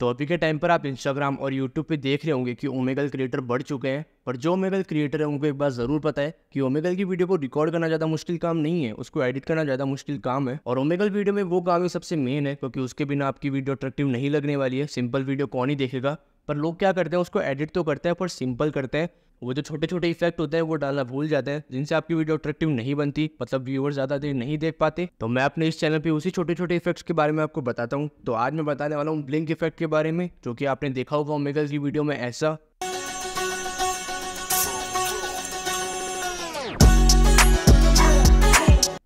तो अभी के टाइम पर आप इंस्टाग्राम और यूट्यूब पे देख रहे होंगे कि ओमेगल क्रिएटर बढ़ चुके हैं पर जो ओमेगल क्रिएटर है उनको एक बात ज़रूर पता है कि ओमेगल की वीडियो को रिकॉर्ड करना ज़्यादा मुश्किल काम नहीं है उसको एडिट करना ज़्यादा मुश्किल काम है और ओमेगल वीडियो में वो काम ही सबसे मेन है क्योंकि उसके बिना आपकी वीडियो अट्रैक्टिव नहीं लगने वाली है सिंपल वीडियो कौन ही देखेगा पर लोग क्या करते हैं उसको एडिट तो करते हैं पर सिंपल करते हैं वो जो छोटे छोटे इफेक्ट होते हैं वो डालना भूल जाते हैं जिनसे आपकी वीडियो अट्रैक्टिव नहीं बनती मतलब व्यूअर ज़्यादा देर नहीं देख पाते तो मैं अपने इस चैनल पे उसी छोटे छोटे इफेक्ट्स के बारे में आपको बताता हूँ तो आज मैं बताने वाला हूँ ब्लिंक इफेक्ट के बारे में जो कि आपने देखा होगा मेगल की वीडियो में ऐसा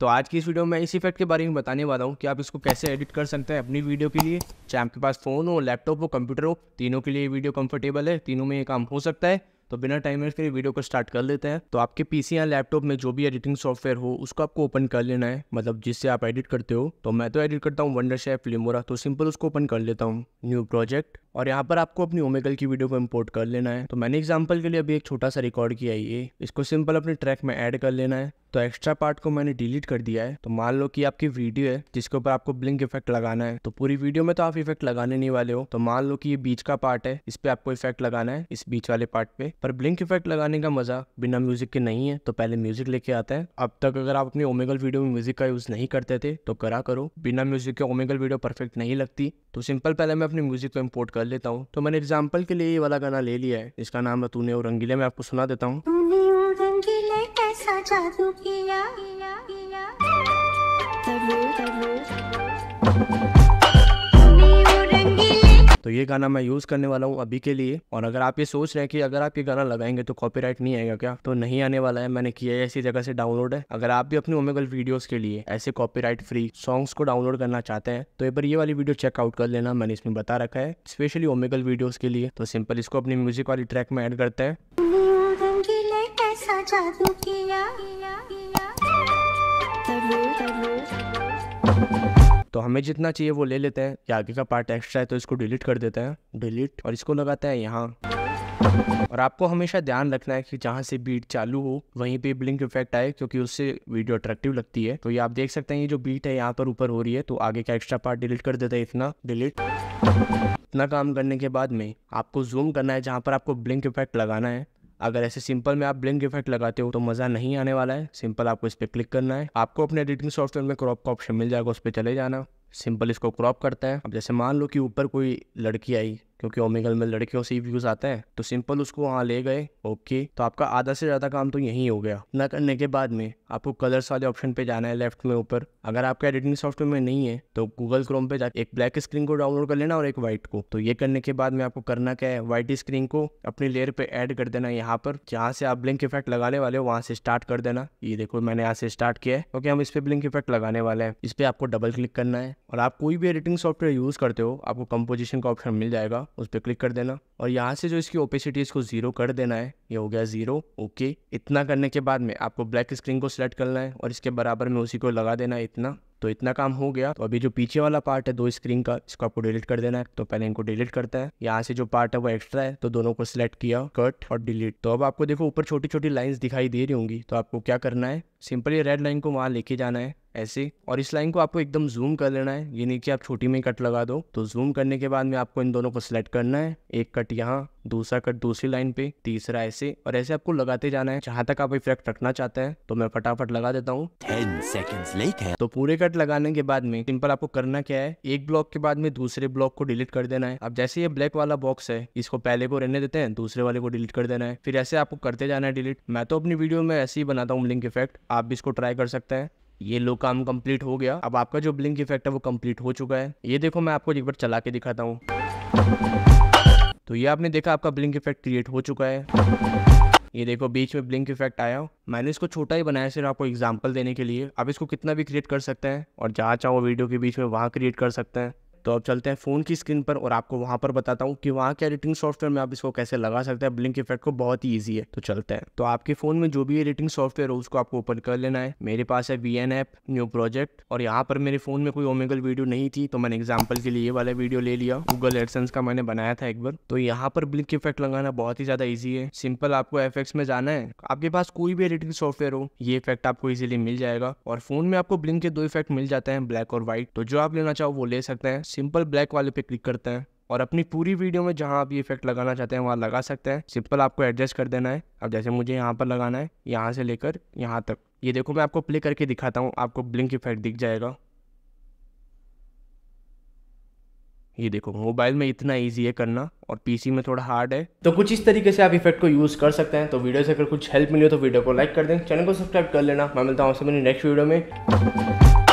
तो आज की इस वीडियो में इस इफेक्ट के बारे में बताने वाला हूँ कि आप इसको कैसे एडिट कर सकते हैं अपनी वीडियो के लिए चाहे आपके पास फ़ोन हो लैपटॉप हो कंप्यूटर हो तीनों के लिए वीडियो कंफर्टेबल है तीनों में ये काम हो सकता है तो बिना टाइमर के वीडियो को स्टार्ट कर लेते हैं तो आपके पीसी या लैपटॉप में जो भी एडिटिंग सॉफ्टवेयर हो उसको आपको ओपन कर लेना है मतलब जिससे आप एडिट करते हो तो मैं तो एडिट करता हूँ वंडर शेफ लिमोरा तो सिंपल उसको ओपन कर लेता हूँ न्यू प्रोजेक्ट और यहाँ पर आपको अपनी ओमेगल की वीडियो को इम्पोर्ट कर लेना है तो मैंने एग्जाम्पल के लिए अभी एक छोटा सा रिकॉर्ड किया ये इसको सिंपल अपने ट्रैक में ऐड कर लेना है तो एक्स्ट्रा पार्ट को मैंने डिलीट कर दिया है तो मान लो कि आपकी वीडियो है जिसके ऊपर आपको ब्लिंक इफेक्ट लगाना है तो पूरी वीडियो में तो आप इफेक्ट लगाने नहीं वाले हो तो मान लो कि ये बीच का पार्ट है इस पे आपको इफेक्ट लगाना है इस बीच वाले पार्ट पे पर ब्लिंक इफेक्ट लगाने का मजा बिना म्यूजिक के नहीं है तो पहले म्यूजिक लेके आता है अब तक अगर आप अपनी ओमेगल वीडियो में म्यूजिक का यूज नहीं करते थे तो करा करो बिना म्यूजिक के ओमेगल वीडियो परफेक्ट नहीं लगती तो सिंपल पहले मैं अपने म्यूजिक को इम्पोर्ट कर कर लेता हूँ तो मैंने एग्जाम्पल के लिए ये वाला गाना ले लिया है इसका नाम है तूने और रंगीले मैं आपको सुना देता हूँ तो ये गाना मैं यूज़ करने वाला हूँ अभी के लिए और अगर आप ये सोच रहे हैं कि अगर आप ये गाना लगाएंगे तो कॉपीराइट नहीं आएगा क्या तो नहीं आने वाला है मैंने किया है ऐसी जगह से डाउनलोड है अगर आप भी अपनी ओमेगल वीडियोस के लिए ऐसे कॉपीराइट फ्री सॉन्ग्स को डाउनलोड करना चाहते हैं तो एक बार ये वाली वीडियो चेकआउट कर लेना मैंने इसमें बता रखा है स्पेशली ओमेगल वीडियोज के लिए तो सिंपल इसको अपनी म्यूजिक वाली ट्रैक में एड करते हैं तबू, तबू, तबू। तो हमें जितना चाहिए वो ले लेते हैं या आगे का पार्ट एक्स्ट्रा है तो इसको डिलीट कर देते हैं डिलीट और इसको लगाते हैं यहाँ और आपको हमेशा ध्यान रखना है कि जहाँ से बीट चालू हो वहीं पे ब्लिंक इफेक्ट आए क्योंकि उससे वीडियो अट्रैक्टिव लगती है तो ये आप देख सकते हैं ये जो बीट है यहाँ पर ऊपर हो रही है तो आगे का एक्स्ट्रा पार्ट डिलीट कर देता है इतना डिलीट इतना काम करने के बाद में आपको जूम करना है जहाँ पर आपको ब्लिंक इफेक्ट लगाना है अगर ऐसे सिंपल में आप ब्लिंक इफेक्ट लगाते हो तो मज़ा नहीं आने वाला है सिंपल आपको इस पर क्लिक करना है आपको अपने एडिटिंग सॉफ्टवेयर में क्रॉप का ऑप्शन मिल जाएगा उस पर चले जाना सिंपल इसको क्रॉप करता है अब जैसे मान लो कि ऊपर कोई लड़की आई क्योंकि ओमेगल में लड़कियों से व्यूज़ आते हैं तो सिंपल उसको वहाँ ले गए ओके तो आपका आधा से ज़्यादा काम तो यहीं हो गया ना करने के बाद में आपको कलर्स वाले ऑप्शन पे जाना है लेफ्ट में ऊपर अगर आपका एडिटिंग सॉफ्टवेयर में नहीं है तो गूगल क्रोम पे जाकर एक ब्लैक स्क्रीन को डाउनलोड कर लेना और एक व्हाइट को तो ये करने के बाद में आपको करना क्या है व्हाइट स्क्रीन को अपने लेयर पे ऐड कर देना यहाँ पर जहाँ से आप ब्लिंक इफेक्ट लगाने वाले हो वहाँ से स्टार्ट कर देना ये देखो मैंने यहाँ से स्टार्ट किया है क्योंकि हम इस पर ब्लिंक इफेक्ट लगाने वाले हैं इस पर आपको डबल क्लिक करना है और आप कोई भी एडिटिंग सॉफ्टवेयर यूज़ करते हो आपको कंपोजिशन का ऑप्शन मिल जाएगा उस पर क्लिक कर देना और यहाँ से जो इसकी ओपेसिटी इसको ज़ीरो कर देना है ये हो गया ज़ीरो ओके इतना करने के बाद में आपको ब्लैक स्क्रीन को सिलेक्ट करना है और इसके बराबर में उसी को लगा देना है इतना तो इतना काम हो गया तो अभी जो पीछे वाला पार्ट है दो स्क्रीन का इसको आपको डिलीट कर देना है तो पहले इनको डिलीट करता है यहाँ से जो पार्ट है वो एक्स्ट्रा है तो दोनों को सिलेक्ट किया कट और डिलीट तो अब आपको देखो ऊपर छोटी छोटी लाइंस दिखाई दे रही होंगी तो आपको क्या करना है सिंपली रेड लाइन को वहां लेके जाना है ऐसे और इस लाइन को आपको एकदम जूम कर लेना है ये नहीं कि आप छोटी में कट लगा दो तो जूम करने के बाद में आपको इन दोनों को सिलेक्ट करना है एक कट यहाँ दूसरा कट दूसरी लाइन पे तीसरा ऐसे और ऐसे आपको लगाते जाना है जहाँ तक आप इफेक्ट रखना चाहते हैं तो मैं फटाफट लगा देता हूँ तो पूरे कट लगाने के बाद में सिंपल आपको करना क्या है एक ब्लॉक के बाद में दूसरे ब्लॉक को डिलीट कर देना है अब जैसे ये ब्लैक वाला बॉक्स है इसको पहले को रहने देते हैं दूसरे वाले को डिलीट कर देना है फिर ऐसे आपको करते जाना है डिलीट मैं तो अपनी वीडियो में ऐसे ही बनाता हूँ लिंक इफेक्ट आप भी इसको ट्राई कर सकते हैं ये लो काम कंप्लीट हो गया अब आपका जो ब्लिंक इफेक्ट है वो कंप्लीट हो चुका है ये देखो मैं आपको एक बार चला के दिखाता हूँ तो ये आपने देखा आपका ब्लिंक इफेक्ट क्रिएट हो चुका है ये देखो बीच में ब्लिंक इफेक्ट आया मैंने इसको छोटा ही बनाया सिर्फ आपको एग्जाम्पल देने के लिए आप इसको कितना भी क्रिएट कर सकते हैं और जहाँ चाहो वीडियो के बीच में वहाँ क्रिएट कर सकते हैं तो अब चलते हैं फ़ोन की स्क्रीन पर और आपको वहाँ पर बताता हूँ कि वहाँ के एडिटिंग सॉफ्टवेयर में आप इसको कैसे लगा सकते हैं ब्लिंक इफेक्ट को बहुत ही ईजी है तो चलते हैं तो आपके फ़ोन में जो भी एडिटिंग सॉफ्टवेयर हो उसको आपको ओपन कर लेना है मेरे पास है वी ऐप न्यू प्रोजेक्ट और यहाँ पर मेरे फ़ोन में कोई ओमेगल वीडियो नहीं थी तो मैंने एग्जाम्पल के लिए ये वाला वीडियो ले लिया गूगल एडसेंस का मैंने बनाया था एक बार तो यहाँ पर ब्लिंक इफेक्ट लगाना बहुत ही ज़्यादा ईजी है सिंपल आपको एफ में जाना है आपके पास कोई भी एडिटिंग सॉफ्टवेयर हो ये इफेक्ट आपको ईजिली मिल जाएगा और फ़ोन में आपको ब्लिंक के दो इफेक्ट मिल जाते हैं ब्लैक और व्हाइट तो जो आप लेना चाहो वो ले सकते हैं सिंपल ब्लैक वाले पे क्लिक करते हैं और अपनी पूरी वीडियो में जहाँ आप ये इफेक्ट लगाना चाहते हैं वहाँ लगा सकते हैं सिंपल आपको एडजस्ट कर देना है अब जैसे मुझे यहाँ पर लगाना है यहाँ से लेकर यहाँ तक ये देखो मैं आपको प्ले करके दिखाता हूँ आपको ब्लिंक इफेक्ट दिख जाएगा ये देखो मोबाइल में इतना इजी है करना और पीसी में थोड़ा हार्ड है तो कुछ इस तरीके से आप इफेक्ट को यूज़ कर सकते हैं तो वीडियो से अगर कुछ हेल्प मिली हो तो वीडियो को लाइक कर दें चैनल को सब्सक्राइब कर लेना मैं मिलता हूँ मेरी नेक्स्ट वीडियो में